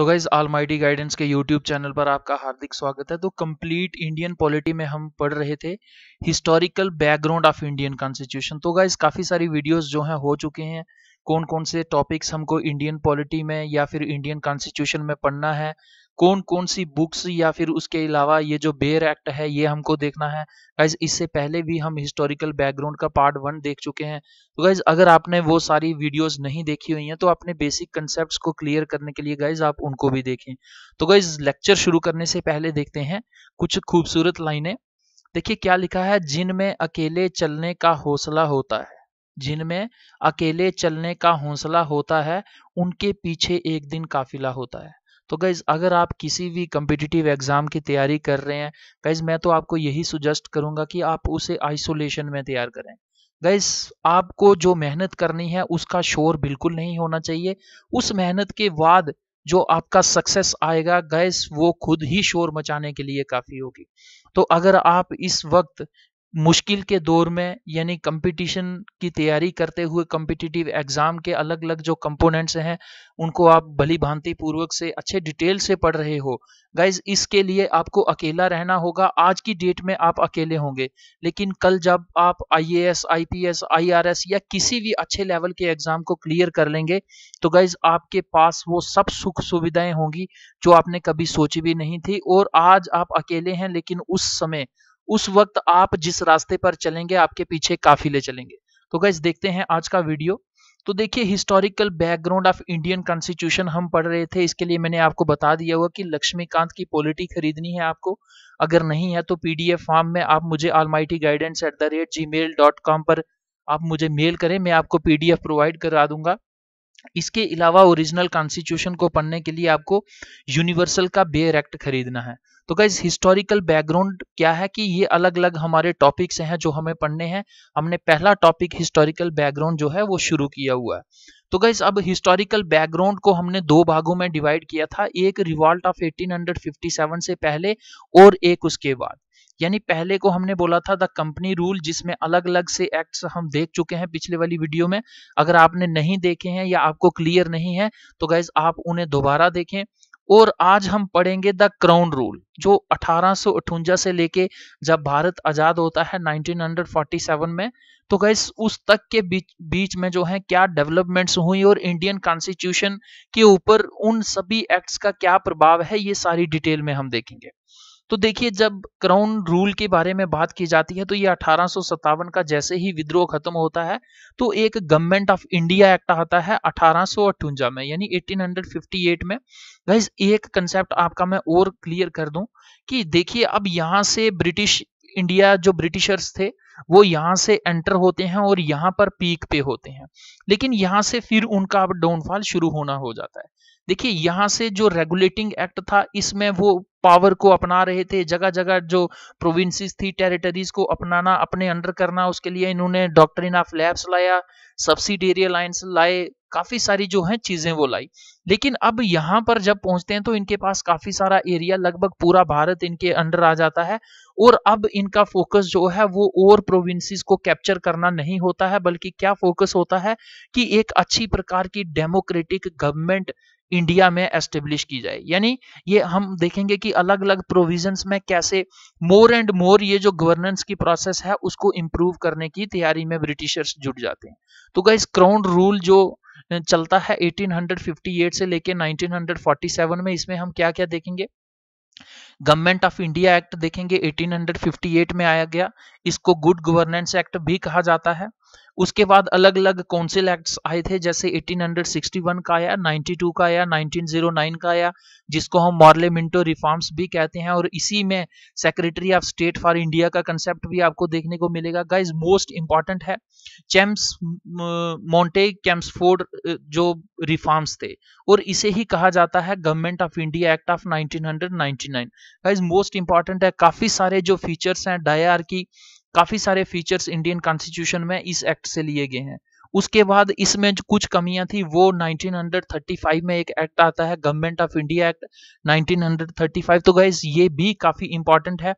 तो guys mighty guidance के YouTube channel पर आपका हार्दिक स्वागत है तो कंप्लीट इंडियन पॉलिटी में हम पढ़ रहे थे historical background of Indian constitution तो गाइज काफ़ी सारी वीडियोस जो हैं हो चुके हैं कौन कौन से टॉपिक्स हमको इंडियन पॉलिटी में या फिर इंडियन कॉन्स्टिट्यूशन में पढ़ना है कौन कौन सी बुक्स या फिर उसके अलावा ये जो बेयर एक्ट है ये हमको देखना है गाइज इससे पहले भी हम हिस्टोरिकल बैकग्राउंड का पार्ट वन देख चुके हैं तो गाइज अगर आपने वो सारी वीडियोस नहीं देखी हुई हैं तो अपने बेसिक कंसेप्ट को क्लियर करने के लिए गाइज आप उनको भी देखें तो गाइज लेक्चर शुरू करने से पहले देखते हैं कुछ खूबसूरत लाइने देखिए क्या लिखा है जिनमें अकेले चलने का हौसला होता है जिनमें अकेले चलने का हौसला होता है उनके पीछे एक दिन काफिला होता है तो गाइज़ अगर आप किसी भी कम्पिटिटिव एग्ज़ाम की तैयारी कर रहे हैं गाइज़ मैं तो आपको यही सुजेस्ट करूंगा कि आप उसे आइसोलेशन में तैयार करें गाइज आपको जो मेहनत करनी है उसका शोर बिल्कुल नहीं होना चाहिए उस मेहनत के बाद जो आपका सक्सेस आएगा गैस वो खुद ही शोर मचाने के लिए काफ़ी होगी तो अगर आप इस वक्त मुश्किल के दौर में यानी कंपटीशन की तैयारी करते हुए कंपिटिटिव एग्जाम के अलग अलग जो कंपोनेंट्स हैं उनको आप भली भांति पूर्वक से अच्छे डिटेल से पढ़ रहे हो गाइज इसके लिए आपको अकेला रहना होगा आज की डेट में आप अकेले होंगे लेकिन कल जब आप आईएएस आईपीएस आईआरएस या किसी भी अच्छे लेवल के एग्जाम को क्लियर कर लेंगे तो गाइज आपके पास वो सब सुख सुविधाएं होंगी जो आपने कभी सोची भी नहीं थी और आज आप अकेले हैं लेकिन उस समय उस वक्त आप जिस रास्ते पर चलेंगे आपके पीछे काफिले चलेंगे तो गाइज देखते हैं आज का वीडियो तो देखिए historical background of Indian constitution हम पढ़ रहे थे इसके लिए मैंने आपको बता दिया हुआ कि लक्ष्मीकांत की पॉलिटी खरीदनी है आपको अगर नहीं है तो पीडीएफ फॉर्म में आप मुझे almighty guidance at the rate Gmail dot com पर आप मुझे मेल करें मैं आपको पीडीएफ प्रोवाइड करा दूंगा इसके अलावा ओरिजिनल कॉन्स्टिट्यूशन को पढ़ने के लिए आपको यूनिवर्सल का बेयर एक्ट खरीदना है तो गाइज हिस्टोरिकल बैकग्राउंड क्या है कि ये अलग अलग हमारे टॉपिक्स हैं जो हमें पढ़ने हैं हमने पहला टॉपिक हिस्टोरिकल बैकग्राउंड जो है वो शुरू किया हुआ है तो गाइज अब हिस्टोरिकल बैकग्राउंड को हमने दो भागों में डिवाइड किया था एक रिवॉल्ट ऑफ 1857 से पहले और एक उसके बाद यानी पहले को हमने बोला था द कंपनी रूल जिसमें अलग अलग से एक्ट्स हम देख चुके हैं पिछले वाली वीडियो में अगर आपने नहीं देखे हैं या आपको क्लियर नहीं है तो गाइज आप उन्हें दोबारा देखें और आज हम पढ़ेंगे द क्राउन रूल जो अठारह से लेके जब भारत आजाद होता है 1947 में तो गैस उस तक के बीच बीच में जो है क्या डेवलपमेंट्स हुई और इंडियन कॉन्स्टिट्यूशन के ऊपर उन सभी एक्ट्स का क्या प्रभाव है ये सारी डिटेल में हम देखेंगे तो देखिए जब क्राउन रूल के बारे में बात की जाती है तो ये अठारह का जैसे ही विद्रोह खत्म होता है तो एक गवर्नमेंट ऑफ इंडिया एक्ट आता है अठारह में यानी 1858 में गाइज एक कंसेप्ट आपका मैं और क्लियर कर दूं कि देखिए अब यहाँ से ब्रिटिश इंडिया जो ब्रिटिशर्स थे वो यहाँ से एंटर होते हैं और यहाँ पर पीक पे होते हैं लेकिन यहाँ से फिर उनका अब डाउनफॉल शुरू होना हो जाता है देखिए यहाँ से जो रेगुलेटिंग एक्ट था इसमें वो पावर को अपना रहे थे जगह जगह जो प्रोविंसेस थी टेरिटरीज को अपनाना अपने अंडर करना उसके लिए इन्होंने डॉक्ट्रिन ऑफ लैब्स लाया सब्सिडेरी अलायंस लाए काफी सारी जो है चीजें वो लाई लेकिन अब यहाँ पर जब पहुंचते हैं तो इनके पास काफी सारा एरिया लगभग पूरा भारत इनके अंडर आ जाता है और अब इनका फोकस जो है वो और प्रोविंसेस को कैप्चर करना नहीं होता है बल्कि क्या फोकस होता है कि एक अच्छी प्रकार की डेमोक्रेटिक गवर्नमेंट इंडिया में एस्टेब्लिश की जाए यानी ये हम देखेंगे कि अलग अलग प्रोविजंस में कैसे मोर एंड मोर ये जो गवर्नेंस की प्रोसेस है उसको इम्प्रूव करने की तैयारी में ब्रिटिशर्स जुट जाते हैं तो गाइस क्राउन रूल जो चलता है 1858 से लेके 1947 में इसमें हम क्या क्या देखेंगे गवर्नमेंट ऑफ इंडिया एक्ट देखेंगे 1858 में आया गया इसको गुड गवर्नेंस एक्ट भी कहा जाता है उसके बाद अलग अलग काउंसिल एक्ट्स आए थे जैसे 1861 का आया 92 का आया 1909 का आया जिसको हम मॉर्ले मिंटो रिफॉर्म्स भी कहते हैं और इसी में secretary of state for India का कंसेप्ट भी आपको देखने को मिलेगा गाइज मोस्ट इंपॉर्टेंट है चैम्स मोंटे कैम्सफोर्ड जो रिफॉर्म्स थे और इसे ही कहा जाता है government of India act of 1999 guys most important है काफी सारे जो फीचर्स हैं डायर की काफ़ी सारे फीचर्स इंडियन कॉन्स्टिट्यूशन में इस एक्ट से लिए गए हैं उसके बाद इसमें जो कुछ कमियां थी वो 1935 में एक एक्ट आता है गवर्नमेंट ऑफ इंडिया एक्ट 1935 तो गाइज ये भी काफ़ी इंपॉर्टेंट है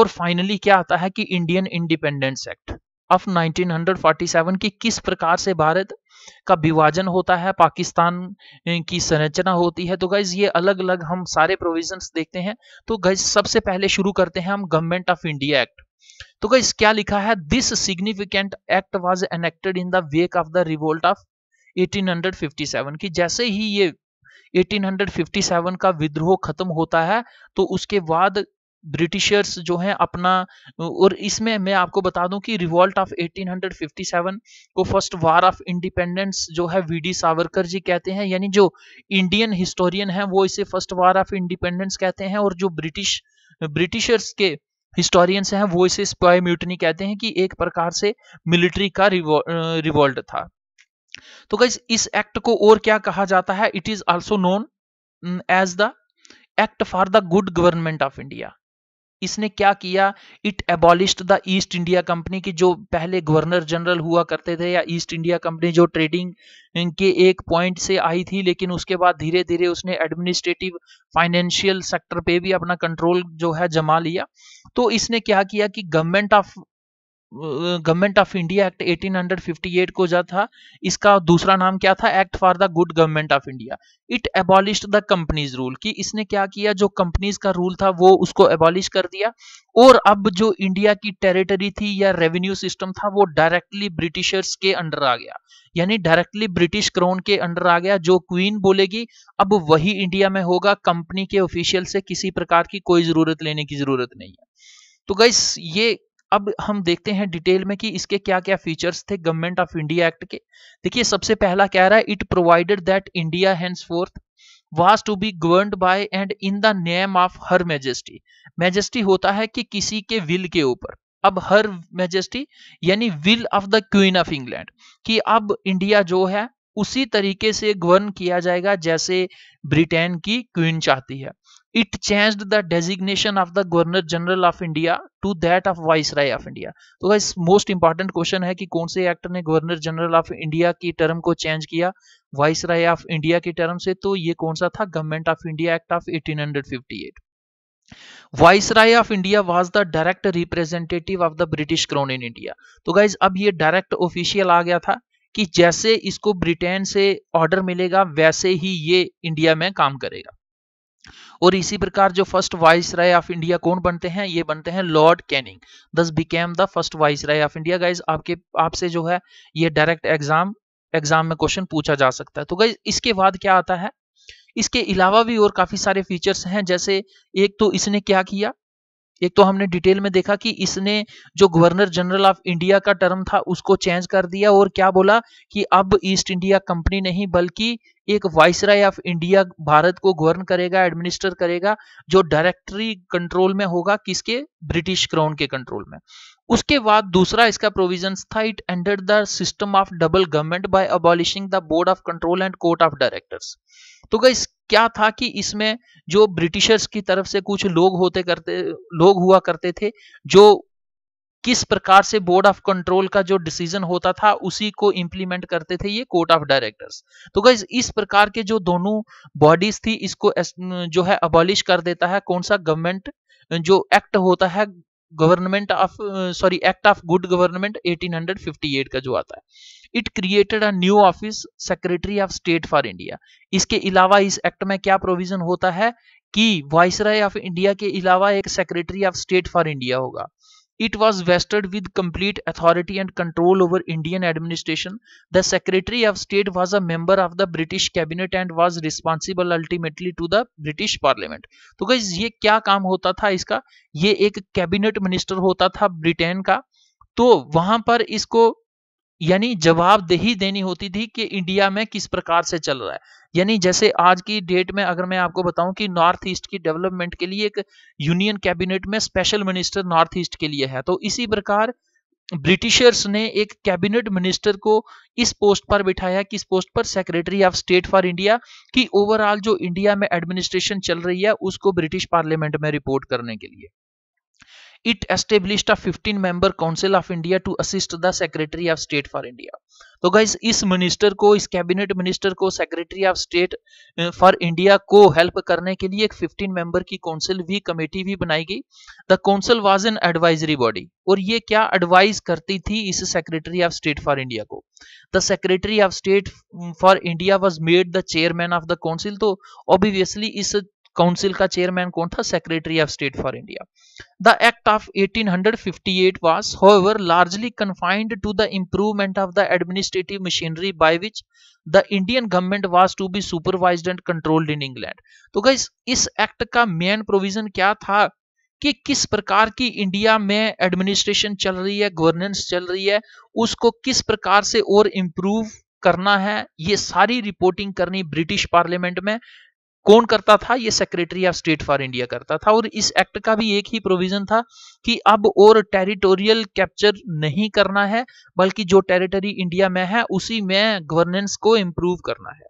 और फाइनली क्या आता है कि इंडियन इंडिपेंडेंस एक्ट ऑफ 1947 की किस प्रकार से भारत का विभाजन होता है पाकिस्तान की संरचना होती है तो गाइज ये अलग अलग हम सारे प्रोविजन देखते हैं तो गाइज सबसे पहले शुरू करते हैं हम गवर्नमेंट ऑफ इंडिया एक्ट तो गाइज क्या लिखा है this significant act was enacted in the wake of the revolt of 1857 की जैसे ही ये 1857 का विद्रोह खत्म होता है तो उसके बाद ब्रिटिशर्स जो हैं अपना और इसमें मैं आपको बता दूं कि रिवॉल्ट ऑफ 1857 को फर्स्ट वार ऑफ इंडिपेंडेंस जो है वी डी सावरकर जी कहते हैं यानी जो इंडियन हिस्टोरियन है वो इसे फर्स्ट वार ऑफ इंडिपेंडेंस कहते हैं और जो ब्रिटिश ब्रिटिशर्स के हिस्टोरियंस हैं वो इसे स्पाई म्यूटनी कहते हैं कि एक प्रकार से मिलिट्री का रिवॉल्ट था तो गई इस एक्ट को और क्या कहा जाता है it is also known as the act for the good government of India इसने क्या किया it abolish the East India company की जो पहले गवर्नर जनरल हुआ करते थे या ईस्ट इंडिया कंपनी जो ट्रेडिंग के एक पॉइंट से आई थी लेकिन उसके बाद धीरे धीरे उसने एडमिनिस्ट्रेटिव फाइनेंशियल सेक्टर पे भी अपना कंट्रोल जो है जमा लिया तो इसने क्या किया कि government of government of India act 1858 को जो था इसका दूसरा नाम क्या था act for the good government of India it abolish the company's rule कि इसने क्या किया जो कंपनीज का रूल था वो उसको एबॉलिश कर दिया और अब जो इंडिया की टेरिटरी थी या रेवेन्यू सिस्टम था वो डायरेक्टली ब्रिटिशर्स के अंडर आ गया यानी डायरेक्टली ब्रिटिश क्राउन के अंडर आ गया जो क्वीन बोलेगी अब वही इंडिया में होगा कंपनी के ऑफिशियल से किसी प्रकार की कोई जरूरत लेने की जरूरत नहीं है तो गाइस ये अब हम देखते हैं डिटेल में कि इसके क्या क्या फीचर्स थे गवर्नमेंट ऑफ इंडिया एक्ट के देखिए सबसे पहला कह रहा है it provided that India henceforth was to be govern by and in the name of her majesty majesty होता है कि किसी के विल के ऊपर अब हर मेजेस्टी यानी will of the queen of England कि अब इंडिया जो है उसी तरीके से गवर्न किया जाएगा जैसे ब्रिटेन की क्वीन चाहती है it change the designation of the governor general of India to that of viceroy of India तो गाइस मोस्ट इंपॉर्टेंट क्वेश्चन है कि कौन से एक्ट ने गवर्नर जनरल ऑफ इंडिया की टर्म को चेंज किया वाइस राय ऑफ इंडिया की टर्म से तो ये कौन सा था government of India act of 1858 viceroy of India was the direct representative of the British crown in India तो गाइज अब ये डायरेक्ट ऑफिशियल आ गया था कि जैसे इसको ब्रिटेन से ऑर्डर मिलेगा वैसे ही ये इंडिया में काम करेगा और इसी प्रकार जो first viceroy of India कौन बनते हैं ये बनते हैं Lord Canning this became the first viceroy of India guys आपके आपसे जो है ये डायरेक्ट एग्जाम एग्जाम में क्वेश्चन पूछा जा सकता है तो गाइज इसके बाद क्या आता है इसके अलावा भी और काफी सारे फीचर्स हैं जैसे एक तो इसने क्या किया एक तो हमने डिटेल में देखा कि इसने जो गवर्नर जनरल ऑफ इंडिया का टर्म था उसको चेंज कर दिया और क्या बोला कि अब ईस्ट इंडिया कंपनी नहीं बल्कि एक राय ऑफ इंडिया भारत को गवर्न करेगा एडमिनिस्टर करेगा जो डायरेक्टरी कंट्रोल में होगा किसके ब्रिटिश क्राउन के कंट्रोल में उसके बाद दूसरा इसका प्रोविजन था it ended the system of double government by abolishing the board of control and court of directors तो गई क्या था कि इसमें जो ब्रिटिशर्स की तरफ से कुछ लोग होते करते लोग हुआ करते थे जो किस प्रकार से बोर्ड ऑफ कंट्रोल का जो डिसीजन होता था उसी को इम्प्लीमेंट करते थे ये कोर्ट ऑफ डायरेक्टर्स तो गई इस प्रकार के जो दोनों बॉडीज थी इसको जो है अबॉलिश कर देता है कौन सा गवर्नमेंट जो एक्ट होता है government of sorry act of good government 1858 का जो आता है it created a new office secretary of state for India इसके अलावा इस एक्ट में क्या प्रोविजन होता है कि वाइसराय ऑफ इंडिया के अलावा एक secretary of state for India होगा It was vested with complete authority and control over Indian administration. The Secretary of State was a member of the British cabinet and was responsible ultimately to the British Parliament. तो गई ये क्या काम होता था इसका ये एक कैबिनेट मिनिस्टर होता था ब्रिटेन का तो वहां पर इसको यानी जवाबदेही देनी होती थी कि इंडिया में किस प्रकार से चल रहा है यानी जैसे आज की डेट में अगर मैं आपको बताऊं कि नॉर्थ ईस्ट की डेवलपमेंट के लिए एक यूनियन कैबिनेट में स्पेशल मिनिस्टर नॉर्थ ईस्ट के लिए है तो इसी प्रकार ब्रिटिशर्स ने एक कैबिनेट मिनिस्टर को इस पोस्ट पर बिठाया किस पोस्ट पर secretary of state for India की ओवरऑल जो इंडिया में एडमिनिस्ट्रेशन चल रही है उसको ब्रिटिश पार्लियामेंट में रिपोर्ट करने के लिए it established a 15 member council of India to assist the secretary of state for India तो गाइज इस मिनिस्टर को इस कैबिनेट मिनिस्टर को secretary of state for India को हेल्प करने के लिए एक 15 मेंबर की काउंसिल भी कमेटी भी बनाई गई the council was an advisory body और ये क्या एडवाइज करती थी इस secretary of state for India को the secretary of state for India was made the chairman of the council तो ऑब्वियसली इस काउंसिल का चेयरमैन कौन था secretary of state for India the act of 1858 was however largely confined to the improvement of the administrative machinery by which the Indian government was to be supervised and controlled in England तो guys इस act का main provision क्या था कि किस प्रकार की India में एडमिनिस्ट्रेशन चल रही है गवर्नेंस चल रही है उसको किस प्रकार से और इंप्रूव करना है ये सारी रिपोर्टिंग करनी ब्रिटिश पार्लियामेंट में कौन करता था ये secretary of state for India करता था और इस एक्ट का भी एक ही प्रोविजन था कि अब और टेरिटोरियल कैप्चर नहीं करना है बल्कि जो टेरिटरी इंडिया में है उसी में गवर्नेंस को इम्प्रूव करना है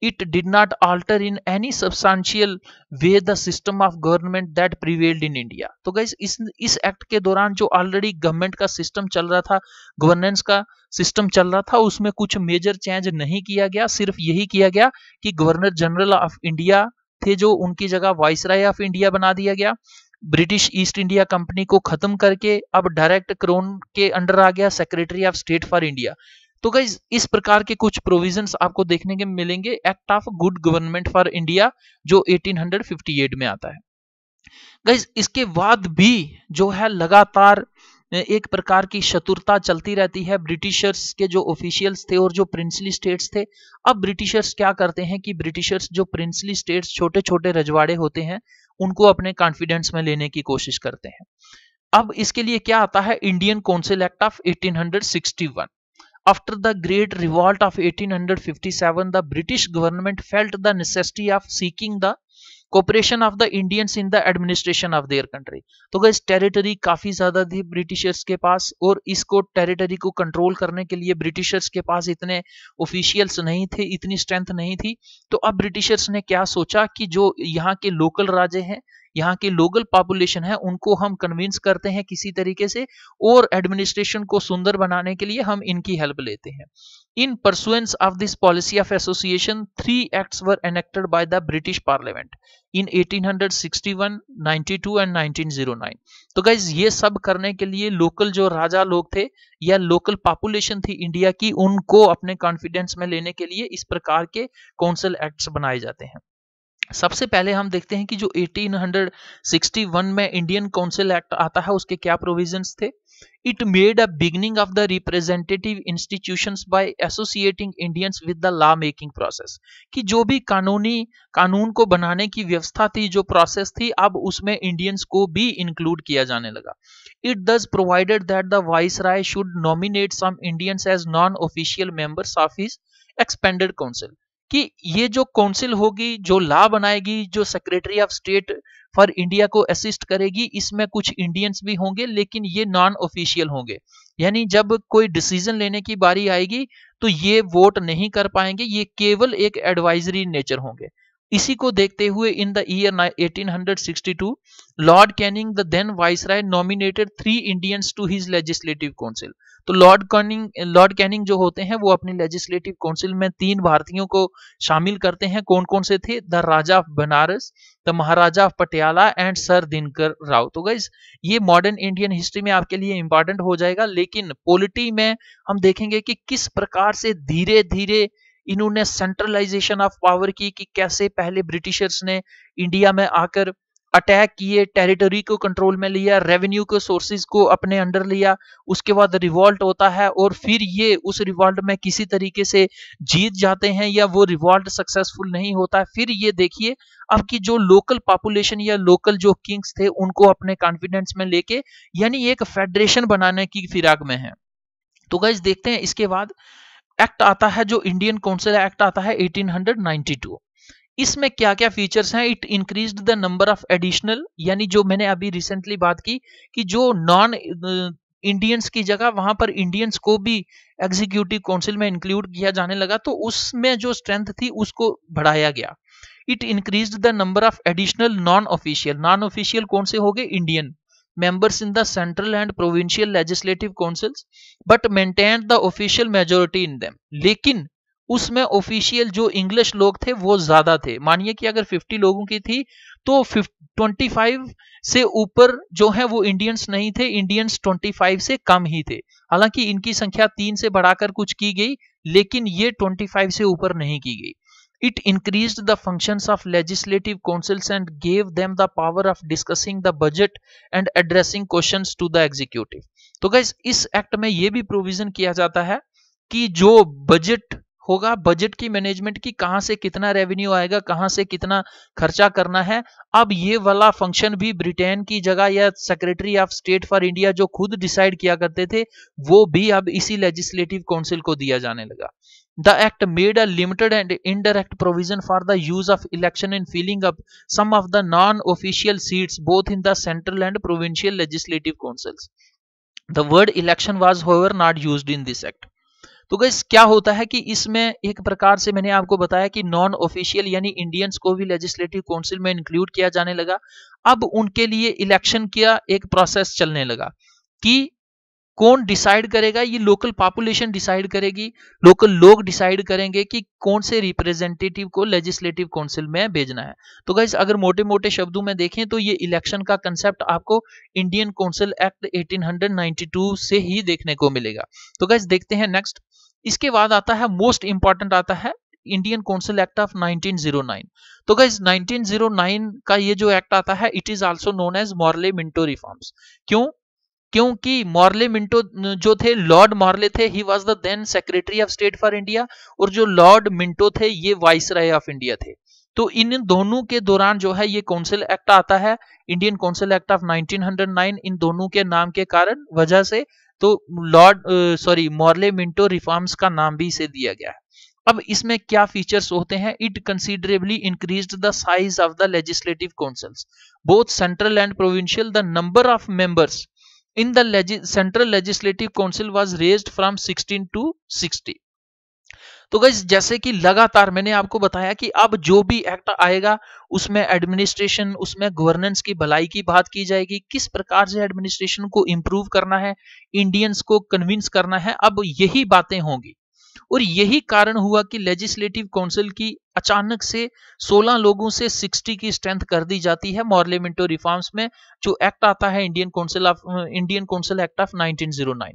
it did not alter in any substantial way the system of government that prevailed in India. तो गाइज इस इस एक्ट के दौरान जो ऑलरेडी गवर्नमेंट का सिस्टम चल रहा था गवर्नेंस का सिस्टम चल रहा था उसमें कुछ मेजर चेंज नहीं किया गया सिर्फ यही किया गया कि गवर्नर जनरल ऑफ इंडिया थे जो उनकी जगह वाइसराय ऑफ इंडिया बना दिया गया ब्रिटिश ईस्ट इंडिया कंपनी को खत्म करके अब डायरेक्ट क्रोन के अंडर आ गया secretary of state for India तो गई इस प्रकार के कुछ प्रोविजंस आपको देखने के मिलेंगे act of good government for India जो 1858 में आता है गई इसके बाद भी जो है लगातार एक प्रकार की शत्रुता चलती रहती है ब्रिटिशर्स के जो ऑफिशियल्स थे और जो प्रिंसली स्टेट्स थे अब ब्रिटिशर्स क्या करते हैं कि ब्रिटिशर्स जो प्रिंसली स्टेट्स छोटे छोटे रजवाड़े होते हैं उनको अपने कॉन्फिडेंस में लेने की कोशिश करते हैं अब इसके लिए क्या आता है Indian council act of 1861 After the Great Revolt of 1857, the British government felt the necessity of seeking the cooperation of the Indians in the administration of their country तो गई टेरिटरी काफी ज्यादा थी ब्रिटिशर्स के पास और इसको टेरिटरी को control करने के लिए ब्रिटिशर्स के पास इतने ऑफिशियल्स नहीं थे इतनी स्ट्रेंथ नहीं थी तो अब ब्रिटिशर्स ने क्या सोचा कि जो यहाँ के लोकल राजे हैं यहाँ की लोकल पॉपुलेशन है उनको हम कन्विंस करते हैं किसी तरीके से और एडमिनिस्ट्रेशन को सुंदर बनाने के लिए हम इनकी हेल्प लेते हैं in pursuance of this policy of association three acts were enacted by the British parliament in 1861, 92 and 1909 तो गाइज ये सब करने के लिए लोकल जो राजा लोग थे या लोकल पॉपुलेशन थी इंडिया की उनको अपने कॉन्फिडेंस में लेने के लिए इस प्रकार के काउंसिल एक्ट्स बनाए जाते हैं सबसे पहले हम देखते हैं कि जो 1861 में इंडियन काउंसिल एक्ट आता है उसके क्या प्रोविजंस थे it made a beginning of the representative institutions by associating Indians with the law making process कि जो भी कानूनी कानून को बनाने की व्यवस्था थी जो प्रोसेस थी अब उसमें इंडियंस को भी इंक्लूड किया जाने लगा it thus provided that the vice should nominate some Indians as non official members of his expanded council कि ये जो काउंसिल होगी जो लॉ बनाएगी जो secretary of state for India को असिस्ट करेगी इसमें कुछ इंडियंस भी होंगे लेकिन ये नॉन ऑफिशियल होंगे यानी जब कोई डिसीजन लेने की बारी आएगी तो ये वोट नहीं कर पाएंगे ये केवल एक एडवाइजरी नेचर होंगे इसी को देखते हुए in the year 1862 Lord Canning the then viceroy nominated three Indians to his legislative council तो लॉर्ड कैनिंग लॉर्ड कैनिंग जो होते हैं वो अपनी लेजिस्लेटिव काउंसिल में तीन भारतीयों को शामिल करते हैं कौन कौन से थे the raja of Banaras the maharaja of Patiala and Sir Dinkar Rao तो गाइज ये मॉडर्न इंडियन हिस्ट्री में आपके लिए इंपॉर्टेंट हो जाएगा लेकिन पोलिटी में हम देखेंगे कि किस प्रकार से धीरे धीरे इन्होंने सेंट्रलाइजेशन ऑफ पावर की कि कैसे पहले ब्रिटिशर्स ने इंडिया में आकर अटैक किए टेरिटरी को कंट्रोल में लिया रेवेन्यू के सोर्सेज को अपने अंडर लिया उसके बाद रिवॉल्ट होता है और फिर ये उस रिवॉल्ट में किसी तरीके से जीत जाते हैं या वो रिवॉल्ट सक्सेसफुल नहीं होता फिर ये देखिए अब की जो लोकल पॉपुलेशन या लोकल जो किंग्स थे उनको अपने कॉन्फिडेंस में लेके यानी एक फेडरेशन बनाने की फिराक में है तो गाइज देखते हैं इसके बाद एक्ट आता है जो इंडियन काउंसिल एक्ट आता है 1892 इसमें क्या क्या फीचर्स हैं it increase the number of additional यानी जो मैंने अभी रिसेंटली बात की कि जो नॉन इंडियंस uh, की जगह वहां पर इंडियंस को भी एग्जीक्यूटिव काउंसिल में इंक्लूड किया जाने लगा तो उसमें जो स्ट्रेंथ थी उसको बढ़ाया गया it increase the number of additional non official non official कौन से हो गए Indian members in the central and provincial legislative councils but maintained the official majority in them लेकिन उसमें ऑफिशियल जो इंग्लिश लोग थे वो ज्यादा थे मानिए कि अगर 50 लोगों की थी तो 25 से ऊपर जो है वो इंडियंस नहीं थे इंडियंस 25 से कम ही थे हालांकि इनकी संख्या तीन से बढ़ाकर कुछ की गई लेकिन ये 25 से ऊपर नहीं की गई It increased the functions of legislative councils and gave them the power of discussing the budget and addressing questions to the executive. तो गाइज इस एक्ट में यह भी प्रोविजन किया जाता है कि जो बजट होगा बजट की मैनेजमेंट की कहां से कितना रेवेन्यू आएगा कहां से कितना खर्चा करना है अब ये वाला फंक्शन भी ब्रिटेन की जगह या secretary of state for India जो खुद डिसाइड किया करते थे वो भी अब इसी लेजिस्लेटिव काउंसिल को दिया जाने लगा The Act made a limited and indirect provision for the use of election in filling up some of the non-official seats both in the central and provincial legislative councils. The word election was however not used in this act. तो guys क्या होता है कि इसमें एक प्रकार से मैंने आपको बताया कि नॉन ऑफिशियल यानी इंडियंस को भी लेजिस्लेटिव काउंसिल में इंक्लूड किया जाने लगा अब उनके लिए इलेक्शन का एक प्रोसेस चलने लगा कि कौन डिसाइड करेगा ये लोकल पॉपुलेशन डिसाइड करेगी लोकल लोग डिसाइड करेंगे कि कौन से रिप्रेजेंटेटिव को लेजिस्लेटिव काउंसिल में भेजना है तो गाइज अगर मोटे मोटे शब्दों में देखें तो ये इलेक्शन का कंसेप्ट आपको इंडियन काउंसिल एक्ट 1892 से ही देखने को मिलेगा तो गाइज देखते हैं नेक्स्ट इसके बाद आता है मोस्ट इंपॉर्टेंट आता है इंडियन काउंसिल एक्ट ऑफ 1909 तो गाइज 1909 का ये जो एक्ट आता है it is also known as Morley Minto reforms क्यों क्योंकि मॉर्ले मिंटो जो थे लॉर्ड मॉर्ले थे ही was the then secretary of state for India और जो लॉर्ड मिंटो थे ये वाइस राय ऑफ इंडिया थे तो इन दोनों के दौरान जो है ये काउंसिल एक्ट आता है इंडियन काउंसिल एक्ट ऑफ 1909 इन दोनों के नाम के कारण वजह से तो Lord sorry Morley Minto reforms का नाम भी इसे दिया गया है अब इसमें क्या फीचर्स होते हैं it considerably increase the size of the legislative councils both central and provincial the number of members in the legis central legislative council was raised from 16 to 60 तो गई जैसे कि लगातार मैंने आपको बताया कि अब जो भी एक्ट आएगा उसमें एडमिनिस्ट्रेशन उसमें गवर्नेंस की भलाई की बात की जाएगी किस प्रकार से एडमिनिस्ट्रेशन को इम्प्रूव करना है इंडियंस को कन्विंस करना है अब यही बातें होंगी और यही कारण हुआ कि लेजिस्लेटिव काउंसिल की अचानक से 16 लोगों से 60 की स्ट्रेंथ कर दी जाती है मॉर्लिमेंटो रिफॉर्म्स में जो एक्ट आता है Indian council of Indian council act of 1909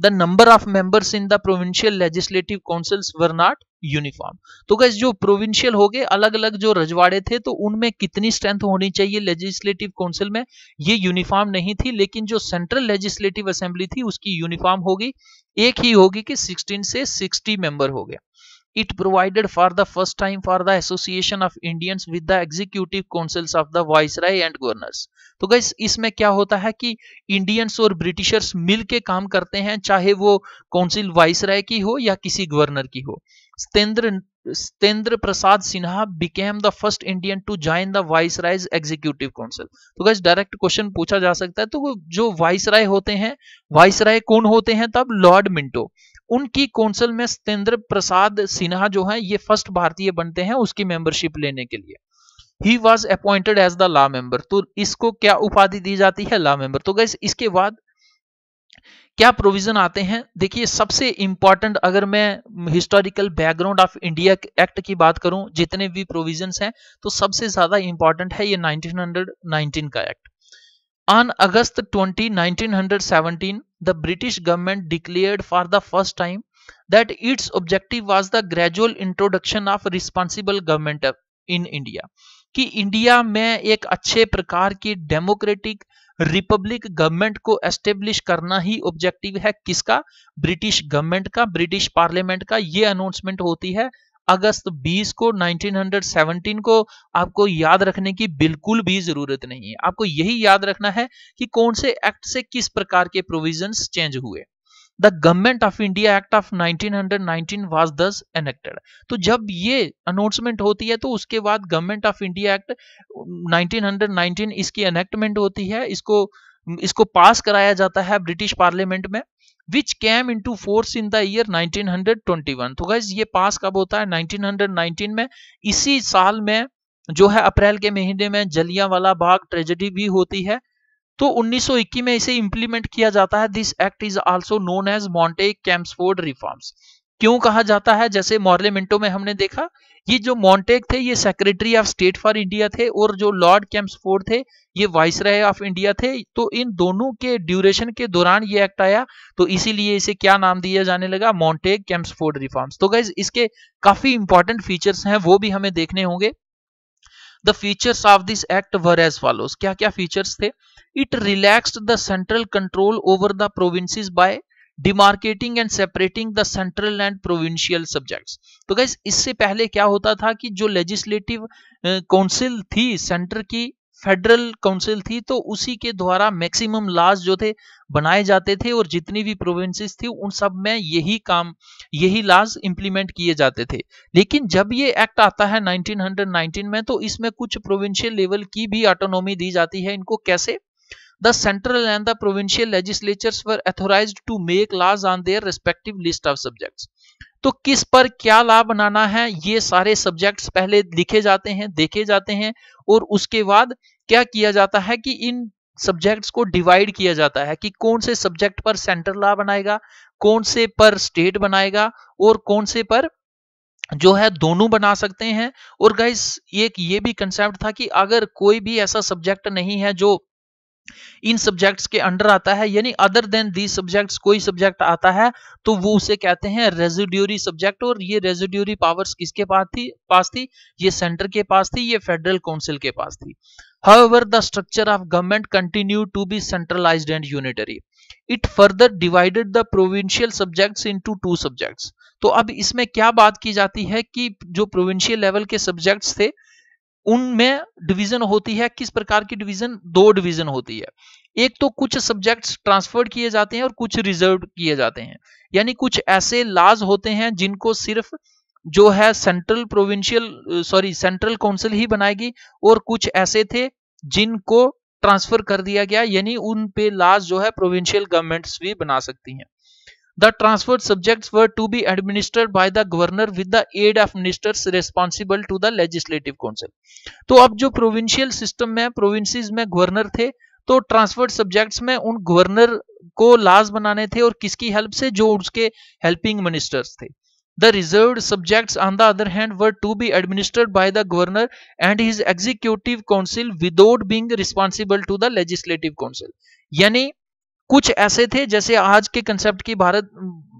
the number of members in the provincial legislative councils were not uniform तो गैस जो प्रोविंशियल हो गए अलग अलग जो रजवाड़े थे तो उनमें कितनी स्ट्रेंथ होनी चाहिए लेजिस्लेटिव काउंसिल में ये यूनिफॉर्म नहीं थी लेकिन जो सेंट्रल लेजिस्लेटिव असेंबली थी उसकी यूनिफॉर्म होगी एक ही होगी कि सिक्सटीन से सिक्सटी मेंबर हो गया It provided for the first time for the association of Indians with the executive councils of the viceroy and governors तो गाइस इसमें क्या होता है कि इंडियंस और ब्रिटिशर्स मिलके काम करते हैं चाहे वो काउंसिल वाइसराय की हो या किसी गवर्नर की हो Satendra Satendra Prasad Sinha became the first Indian to join the viceroy's executive council तो गाइस डायरेक्ट क्वेश्चन पूछा जा सकता है तो जो वाइस राय होते हैं वाइस राय कौन होते हैं तब लॉर्ड मिंटो उनकी कौंसिल में सत्येंद्र प्रसाद सिन्हा जो है ये फर्स्ट भारतीय बनते हैं उसकी मेंबरशिप लेने के लिए ही was appointed as the law member तो इसको क्या उपाधि दी जाती है लॉ मेंबर तो गैस इसके बाद क्या प्रोविजन आते हैं देखिए सबसे इंपॉर्टेंट अगर मैं historical background of India act की बात करूं जितने भी प्रोविजन हैं तो सबसे ज्यादा इंपॉर्टेंट है ये 1919 का act on August 20 1917 the British government declared for the first time that its objective was the gradual introduction of responsible government in India. ki india mein ek acche prakar ki democratic republic government को establish करना ही objective है किसका British government का British parliament का ये announcement होती है अगस्त 20 को 1917 को आपको याद रखने की बिल्कुल भी जरूरत नहीं है आपको यही याद रखना है कि कौन से एक्ट से किस प्रकार के प्रोविजन चेंज हुए the government of India act of 1919 was thus enacted तो जब ये अनाउंसमेंट होती है तो उसके बाद गवर्नमेंट ऑफ इंडिया एक्ट 1919 इसकी एनेक्टमेंट होती है इसको इसको पास कराया जाता है ब्रिटिश पार्लियामेंट में which came into force in the year 1921 तो ये पास कब होता है 1919 में इसी साल में जो है अप्रैल के महीने में जलिया वाला बाग ट्रेजेडी भी होती है तो 1921 में इसे इंप्लीमेंट किया जाता है this act is also known as Montagu Chelmsford reforms क्यों कहा जाता है जैसे मॉर्ले मिंटो में हमने देखा ये जो मॉन्टेक थे ये secretary of state for India थे और जो लॉर्ड कैम्स थे ये वाइस रहे ऑफ इंडिया थे तो इन दोनों के ड्यूरेशन के दौरान ये एक्ट आया तो इसीलिए इसे क्या नाम दिया जाने लगा मॉन्टेक कैम्पफोर्ड रिफॉर्म्स तो गाइज इसके काफी इंपॉर्टेंट फीचर्स हैं वो भी हमें देखने होंगे the features of this act were as follows क्या क्या फीचर्स थे it relax the central control over the provinces by demarcating and separating the central and provincial subjects तो गैस इससे पहले क्या होता था कि जो लेजिस्लेटिव काउंसिल थी सेंटर की फेडरल काउंसिल थी तो उसी के द्वारा मैक्सिमम लॉज जो थे बनाए जाते थे और जितनी भी प्रोविंसेस थी उन सब में यही काम यही लॉज इंप्लीमेंट किए जाते थे लेकिन जब ये एक्ट आता है 1919 में तो इसमें कुछ प्रोविंशियल लेवल की भी ऑटोनॉमी दी जाती है इनको कैसे The central and the provincial legislatures were authorized to make laws on their respective list of subjects. तो किस पर क्या लॉ बनाना है ये सारे सब्जेक्ट्स पहले लिखे जाते हैं देखे जाते हैं और उसके बाद क्या किया जाता है कि इन सब्जेक्ट्स को डिवाइड किया जाता है कि कौन से सब्जेक्ट पर सेंट्रल लॉ बनाएगा कौन से पर स्टेट बनाएगा और कौन से पर जो है दोनों बना सकते हैं और गाइस एक ये भी कंसेप्ट था कि अगर कोई भी ऐसा सब्जेक्ट नहीं है जो इन सब्जेक्ट्स के अंडर आता है यानी अदर देन दी सब्जेक्ट्स कोई सब्जेक्ट आता है तो वो उसे कहते हैं रेजिड्यूरी सब्जेक्ट और ये रेजिड्यूरी पावर्स किसके पास थी पास थी ये सेंटर के पास थी ये फेडरल काउंसिल के पास थी however the structure of government continue to be centralize and unitary it further divided the provincial subjects into two subjects तो अब इसमें क्या बात की जाती है कि जो प्रोविंशियल लेवल के सब्जेक्ट्स थे उनमें डिवीजन होती है किस प्रकार की डिवीजन दो डिवीजन होती है एक तो कुछ सब्जेक्ट्स ट्रांसफर्ड किए जाते हैं और कुछ रिजर्व किए जाते हैं यानी कुछ ऐसे लाज होते हैं जिनको सिर्फ जो है central provincial sorry central council ही बनाएगी और कुछ ऐसे थे जिनको ट्रांसफर कर दिया गया यानी उन पे लाज जो है प्रोविंशियल गवर्नमेंट्स भी बना सकती हैं The transferred subjects were to be administered by the governor with the aid of ministers responsible to the legislative council. तो अब जो provincial system में provinces में governor थे तो transferred subjects में उन governor को लाज बनाने थे और किसकी help से जो उसके helping ministers थे The reserved subjects, on the other hand, were to be administered by the governor and his executive council without being responsible to the legislative council. यानी कुछ ऐसे थे जैसे आज के कंसेप्ट की भारत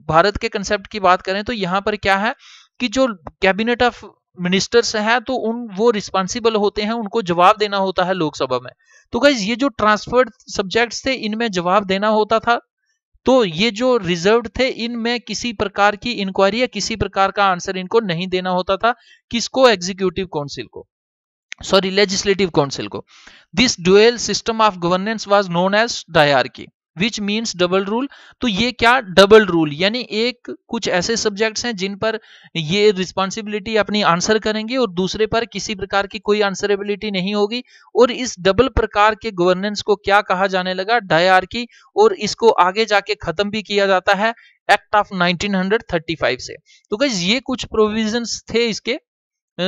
भारत के कंसेप्ट की बात करें तो यहाँ पर क्या है कि जो कैबिनेट ऑफ मिनिस्टर्स हैं तो उन वो रिस्पॉन्सिबल होते हैं उनको जवाब देना होता है लोकसभा में तो गाइज ये जो ट्रांसफर्ड सब्जेक्ट्स थे इनमें जवाब देना होता था तो ये जो रिजर्व थे इनमें किसी प्रकार की इंक्वायरी या किसी प्रकार का आंसर इनको नहीं देना होता था किसको एग्जीक्यूटिव काउंसिल को सॉरी लेजिस्लेटिव काउंसिल को this dual system of governance was known as dyarchy which means double rule तो ये क्या डबल रूल यानी एक कुछ ऐसे सब्जेक्ट्स हैं जिन पर ये रिस्पॉन्सिबिलिटी अपनी आंसर करेंगे और दूसरे पर किसी प्रकार की कोई आंसरेबिलिटी नहीं होगी और इस डबल प्रकार के गवर्नेंस को क्या कहा जाने लगा की और इसको आगे जाके खत्म भी किया जाता है एक्ट ऑफ 1935 से तो गई ये कुछ प्रोविजंस थे इसके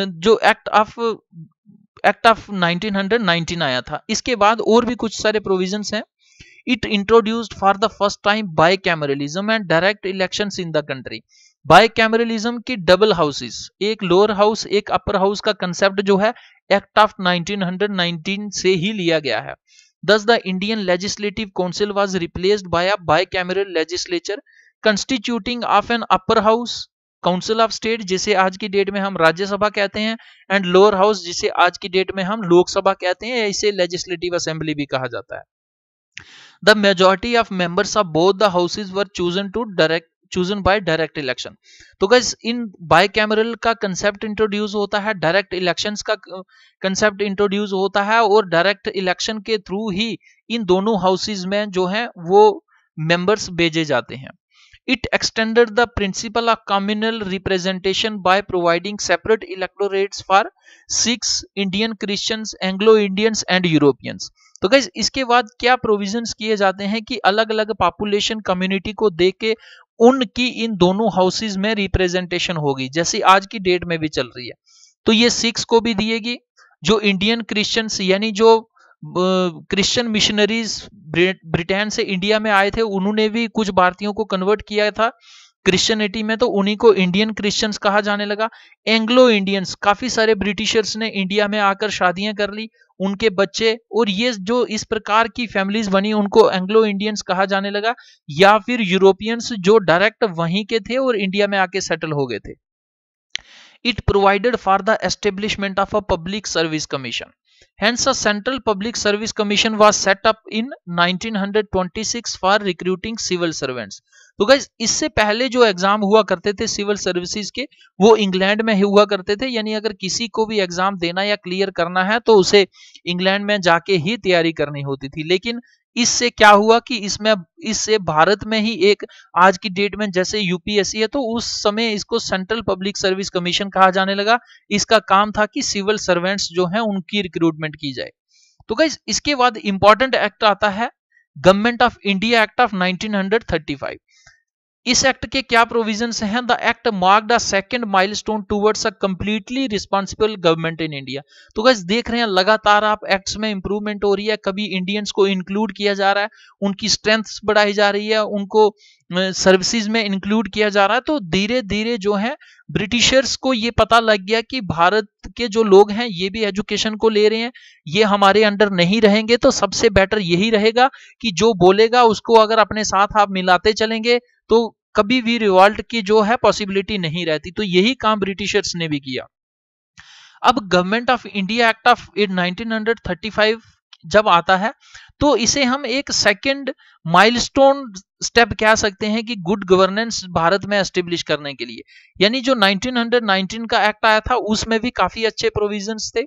जो एक्ट ऑफ एक्ट ऑफ 1919 आया था इसके बाद और भी कुछ सारे प्रोविजंस हैं it introduced for the first time bicameralism and direct elections in the country bicameralism की डबल हाउसेस एक लोअर हाउस एक अपर हाउस का कंसेप्ट जो है एक्ट ऑफ 1919 से ही लिया गया है thus the Indian legislative council was replaced by a bicameral legislature constituting of an upper house council of state जिसे आज की डेट में हम राज्यसभा कहते हैं एंड लोअर हाउस जिसे आज की डेट में हम लोकसभा कहते हैं इसे लेजिस्लेटिव असेंबली भी कहा जाता है the majority of members of both the houses were chosen to direct chosen by direct election तो गैस इन बायकैमरल का कंसेप्ट इंट्रोड्यूस होता है डायरेक्ट इलेक्शंस का कंसेप्ट इंट्रोड्यूस होता है और डायरेक्ट इलेक्शन के थ्रू ही इन दोनों हाउसेज में जो है वो मेंबर्स भेजे जाते हैं it extended the principle of communal representation by providing separate electorates for Sikhs, Indian Christians, Anglo-Indians and Europeans. तो गैस इसके बाद क्या प्रोविजन किए जाते हैं कि अलग अलग पॉपुलेशन कम्युनिटी को दे के उनकी इन दोनों हाउसेज में रिप्रेजेंटेशन होगी जैसे आज की डेट में भी चल रही है तो ये सिक्स को भी दिएगी जो इंडियन क्रिश्चियंस यानी जो क्रिश्चियन मिशनरीज ब्रिटेन से इंडिया में आए थे उन्होंने भी कुछ भारतीयों को कन्वर्ट किया था क्रिश्चियनिटी में तो उन्हीं को इंडियन क्रिश्चियंस कहा जाने लगा एंग्लो इंडियंस काफी सारे ब्रिटिशर्स ने इंडिया में आकर शादियां कर ली उनके बच्चे और ये जो इस प्रकार की फैमिलीज बनी उनको एंग्लो इंडियंस कहा जाने लगा या फिर यूरोपियंस जो डायरेक्ट वहीं के थे और इंडिया में आके सेटल हो गए थे it provided for the establishment of a public service commission Hence, a Central Public Service Commission was set up in 1926 for recruiting civil servants. तो गाइज इससे पहले जो एग्जाम हुआ करते थे सिविल सर्विसेज के वो इंग्लैंड में ही हुआ करते थे यानी अगर किसी को भी एग्जाम देना या क्लियर करना है तो उसे इंग्लैंड में जाके ही तैयारी करनी होती थी लेकिन इससे क्या हुआ कि इसमें इससे भारत में ही एक आज की डेट में जैसे यूपीएससी है तो उस समय इसको सेंट्रल पब्लिक सर्विस कमीशन कहा जाने लगा इसका काम था कि सिविल सर्वेंट्स जो हैं उनकी रिक्रूटमेंट की जाए तो गाइज इसके बाद इंपॉर्टेंट एक्ट आता है government of India act of 1935 इस एक्ट के क्या प्रोविजन हैं the act mark the second stone towards a completely responsible government in India तो गैस देख रहे हैं लगातार आप एक्ट्स में इंप्रूवमेंट हो रही है कभी इंडियंस को इंक्लूड किया जा रहा है उनकी स्ट्रेंथ बढ़ाई जा रही है उनको सर्विसेज में इंक्लूड किया जा रहा है तो धीरे धीरे जो है ब्रिटिशर्स को ये पता लग गया कि भारत के जो लोग हैं ये भी एजुकेशन को ले रहे हैं ये हमारे अंडर नहीं रहेंगे तो सबसे बेटर यही रहेगा कि जो बोलेगा उसको अगर अपने साथ आप मिलाते चलेंगे तो कभी भी रिवॉल्ट की जो है पॉसिबिलिटी नहीं रहती तो यही काम ब्रिटिशर्स ने भी किया अब government of India act of 1935 जब आता है तो इसे हम एक सेकंड माइलस्टोन स्टेप कह सकते हैं कि गुड गवर्नेंस भारत में एस्टेब्लिश करने के लिए यानी जो 1919 का एक्ट आया था उसमें भी काफी अच्छे प्रोविजंस थे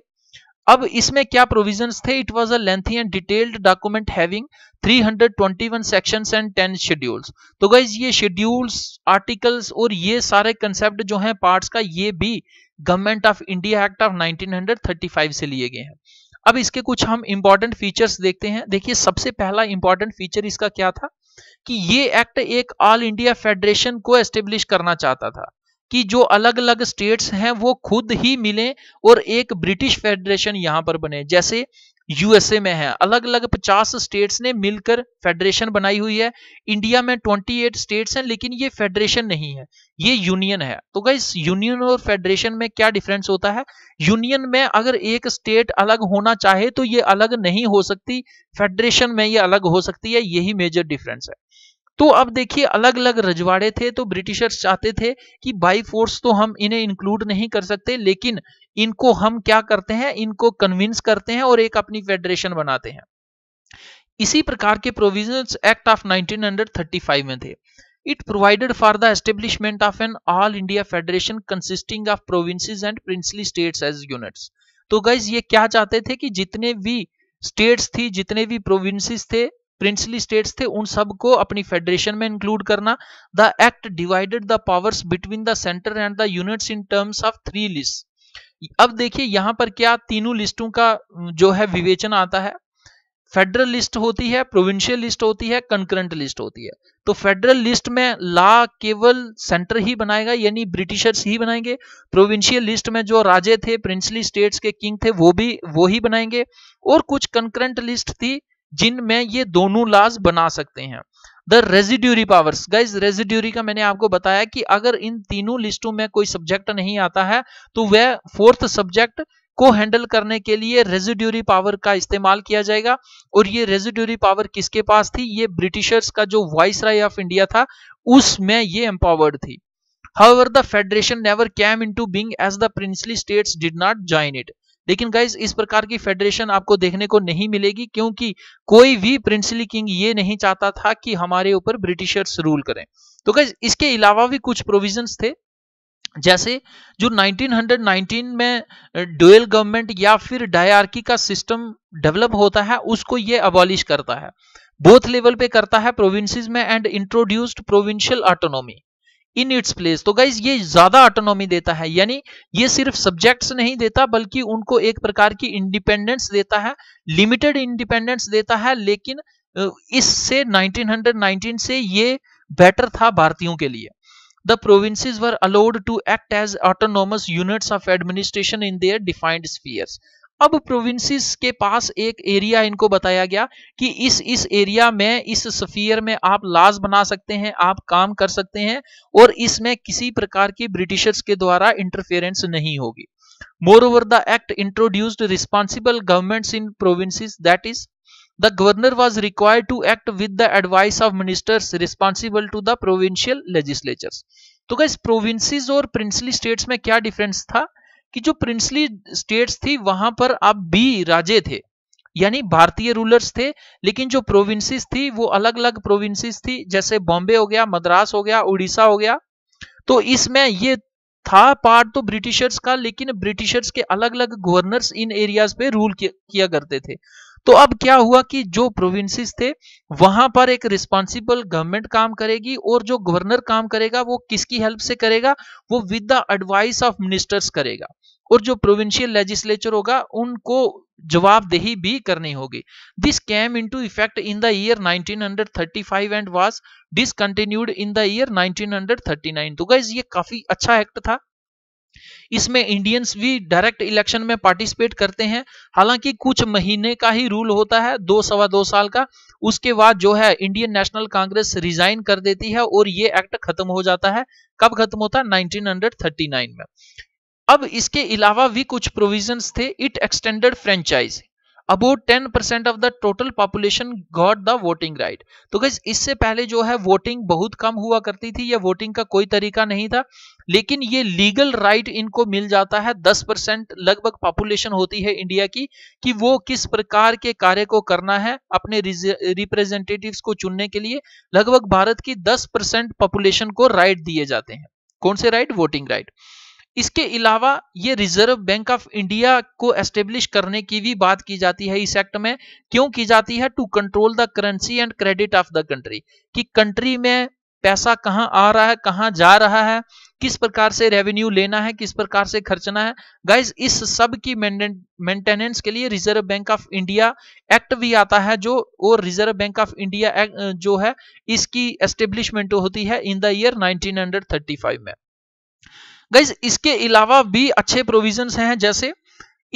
अब इसमें क्या प्रोविजंस थे it was a lengthy and detailed document having 321 sections and 10 schedules तो गाइज ये शेड्यूल्स आर्टिकल्स और ये सारे कंसेप्ट जो हैं पार्ट्स का ये भी government of India act of 1935 से लिए गए हैं अब इसके कुछ हम इंपॉर्टेंट फीचर्स देखते हैं देखिए सबसे पहला इंपॉर्टेंट फीचर इसका क्या था कि ये एक्ट एक ऑल इंडिया फेडरेशन को एस्टेब्लिश करना चाहता था कि जो अलग अलग स्टेट्स हैं वो खुद ही मिलें और एक ब्रिटिश फेडरेशन यहां पर बने जैसे यूएसए में है अलग अलग 50 स्टेट्स ने मिलकर फेडरेशन बनाई हुई है इंडिया में 28 स्टेट्स हैं लेकिन ये फेडरेशन नहीं है ये यूनियन है तो गई यूनियन और फेडरेशन में क्या डिफरेंस होता है यूनियन में अगर एक स्टेट अलग होना चाहे तो ये अलग नहीं हो सकती फेडरेशन में ये अलग हो सकती है यही मेजर डिफरेंस है तो अब देखिए अलग अलग रजवाड़े थे तो ब्रिटिशर्स चाहते थे कि बाई फोर्स तो हम इन्हें इंक्लूड नहीं कर सकते लेकिन इनको हम क्या करते हैं इनको कन्विंस करते हैं और एक अपनी फेडरेशन बनाते हैं इसी प्रकार के प्रोविजंस एक्ट ऑफ 1935 में थे it provided for the establishment of an all India federation consisting of provinces and princely states as units. तो गाइज ये क्या चाहते थे कि जितने भी स्टेट्स थी जितने भी प्रोविंसेस थे प्रिंसली स्टेट्स थे उन सबको अपनी फेडरेशन में इंक्लूड करना the act divided the powers between the centre and the units in terms of three list अब देखिए यहां पर क्या तीनों लिस्टों का जो है विवेचन आता है फेडरल लिस्ट होती है प्रोविंशियल लिस्ट होती है कंकरेंट लिस्ट होती है तो फेडरल लिस्ट में ला केवल सेंटर ही बनाएगा यानी ब्रिटिशर्स ही बनाएंगे प्रोविंशियल लिस्ट में जो राजे थे प्रिंसली स्टेट्स के किंग थे वो भी वो ही बनाएंगे और कुछ कंकरेंट लिस्ट थी जिनमें ये दोनों लाज बना सकते हैं the residuary powers guys residuary का मैंने आपको बताया कि अगर इन तीनों लिस्टों में कोई सब्जेक्ट नहीं आता है तो वह फोर्थ सब्जेक्ट को हैंडल करने के लिए रेजिड्यूरी पावर का इस्तेमाल किया जाएगा और ये रेजिड्यूरी पावर किसके पास थी ये ब्रिटिशर्स का जो वाइस राय ऑफ इंडिया था उसमें ये एम्पावर्ड थी the federation never came into being as the princely state did not join it लेकिन गाइज इस प्रकार की फेडरेशन आपको देखने को नहीं मिलेगी क्योंकि कोई भी प्रिंसली किंग ये नहीं चाहता था कि हमारे ऊपर ब्रिटिशर्स रूल करें तो गाइज इसके अलावा भी कुछ प्रोविजंस थे जैसे जो 1919 में डुएल गवर्नमेंट या फिर डायरकी का सिस्टम डेवलप होता है उसको ये अबॉलिश करता है बोथ लेवल पे करता है प्रोविंसेस में and introduced provincial autonomy in its place तो गाइज ये ज्यादा ऑटोनॉमी देता है यानी ये सिर्फ सब्जेक्ट्स नहीं देता बल्कि उनको एक प्रकार की इंडिपेंडेंस देता है लिमिटेड इंडिपेंडेंस देता है लेकिन इससे 1919 से ये बेटर था भारतीयों के लिए the province were allowed to act as autonomous units of administration in their defined sphere अब प्रोविंसेस के पास एक एरिया इनको बताया गया कि इस इस एरिया में इस सफियर में आप लाज बना सकते हैं आप काम कर सकते हैं और इसमें किसी प्रकार की ब्रिटिशर्स के द्वारा इंटरफेरेंस नहीं होगी moreover the act introduced responsible government in province that is the governor was required to act with the advice of ministers responsible to the provincial legislature तो क्या प्रोविंसेस और प्रिंसली स्टेट्स में क्या difference था कि जो princely states थी वहां पर आप भी राजे थे यानी भारतीय रूलर्स थे लेकिन जो प्रोविंसेस थी वो अलग अलग प्रोविंसेस थी जैसे बॉम्बे हो गया मद्रास हो गया उड़ीसा हो गया तो इसमें ये था पार्ट तो ब्रिटिशर्स का लेकिन ब्रिटिशर्स के अलग अलग गवर्नर्स इन एरियाज पे रूल किया करते थे तो अब क्या हुआ कि जो प्रोविंसेस थे वहां पर एक रिस्पॉन्सिबल गवर्नमेंट काम करेगी और जो गवर्नर काम करेगा वो किसकी हेल्प से करेगा वो with the advice of ministers करेगा और जो प्रोविंशियल लेजिस्लेचर होगा उनको जवाबदेही भी करनी होगी this came into effect in the year 1935 and was discontinued in the year 1939 तो गाइज ये काफी अच्छा एक्ट था इसमें इंडियंस भी डायरेक्ट इलेक्शन में पार्टिसिपेट करते हैं हालांकि कुछ महीने का ही रूल होता है दो सवा दो साल का उसके बाद जो है इंडियन नेशनल कांग्रेस रिजाइन कर देती है और ये एक्ट खत्म हो जाता है कब खत्म होता है 1939 में अब इसके अलावा भी कुछ प्रोविजंस थे it extended franchise about ten percent of the total population got the voting right तो गैस इससे पहले जो है वोटिंग बहुत कम हुआ करती थी या वोटिंग का कोई तरीका नहीं था लेकिन ये लीगल राइट इनको मिल जाता है दस परसेंट लगभग पॉपुलेशन होती है इंडिया की कि वो किस प्रकार के कार्य को करना है अपने रिप्रेजेंटेटिव को चुनने के लिए लगभग भारत की दस परसेंट पॉपुलेशन को राइट दिए जाते हैं कौन से राइट वोटिंग राइट इसके अलावा ये रिजर्व बैंक ऑफ इंडिया को एस्टेब्लिश करने की भी बात की जाती है इस एक्ट में क्यों की जाती है to control the currency and credit of the country कि कंट्री में पैसा कहाँ आ रहा है कहाँ जा रहा है किस प्रकार से रेवेन्यू लेना है किस प्रकार से खर्चना है गाइज इस सब की मेंटेनेंस के लिए Reserve Bank of India Act भी आता है जो और रिजर्व बैंक ऑफ इंडिया जो है इसकी एस्टेब्लिशमेंट होती है इन द ईयर 1935 में गैस इसके अलावा भी अच्छे प्रोविजन हैं जैसे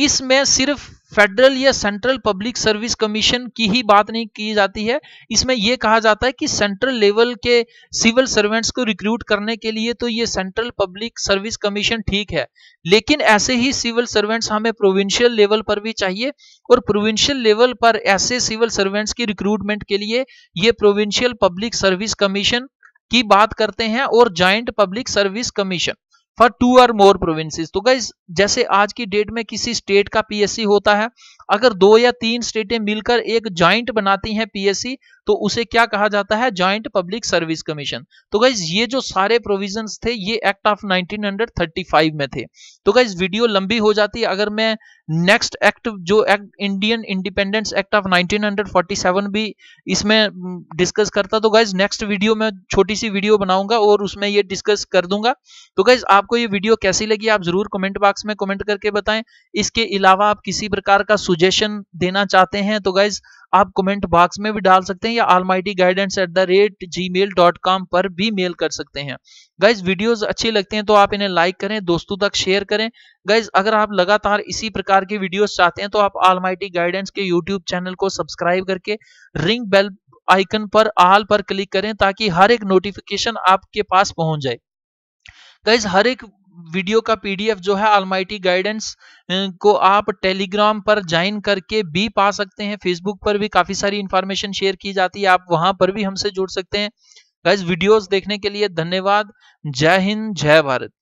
इसमें सिर्फ फेडरल या सेंट्रल पब्लिक सर्विस कमीशन की ही बात नहीं की जाती है इसमें यह कहा जाता है कि सेंट्रल लेवल के सिविल सर्वेंट्स को रिक्रूट करने के लिए तो ये सेंट्रल पब्लिक सर्विस कमीशन ठीक है लेकिन ऐसे ही सिविल सर्वेंट्स हमें प्रोविंशियल लेवल पर भी चाहिए और प्रोविंशियल लेवल पर ऐसे सिविल सर्वेंट्स की रिक्रूटमेंट के लिए ये प्रोविंशियल पब्लिक सर्विस कमीशन की बात करते हैं और joint public service commission for two और मोर प्रोविंसेस तो गाइज जैसे आज की डेट में किसी स्टेट का पीएससी होता है अगर दो या तीन स्टेटें मिलकर एक ज्वाइंट बनाती हैं पीएससी तो उसे क्या कहा जाता है ज्वाइंट पब्लिक सर्विस कमीशन तो गाइज ये जो सारे प्रोविजंस थे ये एक्ट ऑफ 1935 में थे तो गाइज वीडियो लंबी हो जाती है अगर मैं नेक्स्ट एक्ट जो act Indian Independence Act of 1947 भी इसमें डिस्कस करता तो गाइज नेक्स्ट वीडियो में छोटी सी वीडियो बनाऊंगा और उसमें ये डिस्कस कर दूंगा तो गाइज आप आपको ये वीडियो कैसी लगी आप जरूर कमेंट बॉक्स में कमेंट करके बताएं इसके अलावा आप किसी प्रकार का सुजेशन देना चाहते हैं तो गाइज आप कमेंट बॉक्स में भी डाल सकते हैं या Almighty guidance at the rate Gmail dot com पर भी मेल कर सकते हैं गाइज वीडियोस अच्छे लगते हैं तो आप इन्हें लाइक करें दोस्तों तक शेयर करें गाइज अगर आप लगातार इसी प्रकार की वीडियोस चाहते हैं तो आप माइटी गाइडेंस के यूट्यूब चैनल को सब्सक्राइब करके रिंग बेल आइकन पर आल पर क्लिक करें ताकि हर एक नोटिफिकेशन आपके पास पहुंच जाए गाइज हर एक वीडियो का पीडीएफ जो है अलमाइटी गाइडेंस को आप टेलीग्राम पर ज्वाइन करके भी पा सकते हैं फेसबुक पर भी काफी सारी इंफॉर्मेशन शेयर की जाती है आप वहां पर भी हमसे जुड़ सकते हैं गाइज वीडियोस देखने के लिए धन्यवाद जय हिंद जय भारत